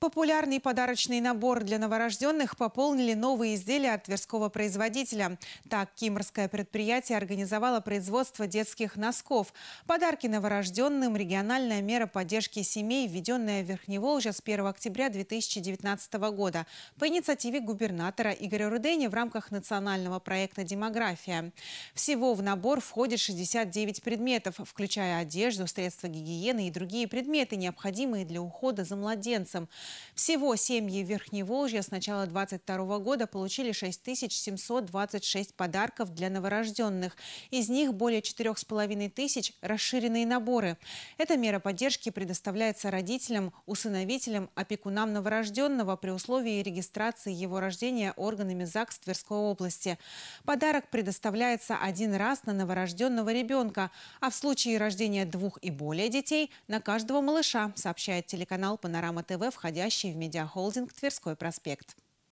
Популярный подарочный набор для новорожденных пополнили новые изделия от тверского производителя. Так, кимрское предприятие организовало производство детских носков. Подарки новорожденным – региональная мера поддержки семей, введенная в Верхневолжье с 1 октября 2019 года по инициативе губернатора Игоря Рудени в рамках национального проекта «Демография». Всего в набор входит 69 предметов, включая одежду, средства гигиены и другие предметы, необходимые для ухода за младенцем – всего семьи Верхневолжья с начала 2022 года получили 6726 подарков для новорожденных. Из них более 4,5 тысяч – расширенные наборы. Эта мера поддержки предоставляется родителям, усыновителям, опекунам новорожденного при условии регистрации его рождения органами ЗАГС Тверской области. Подарок предоставляется один раз на новорожденного ребенка, а в случае рождения двух и более детей – на каждого малыша, сообщает телеканал «Панорама ТВ», входя входящий в медиахолдинг Тверской проспект.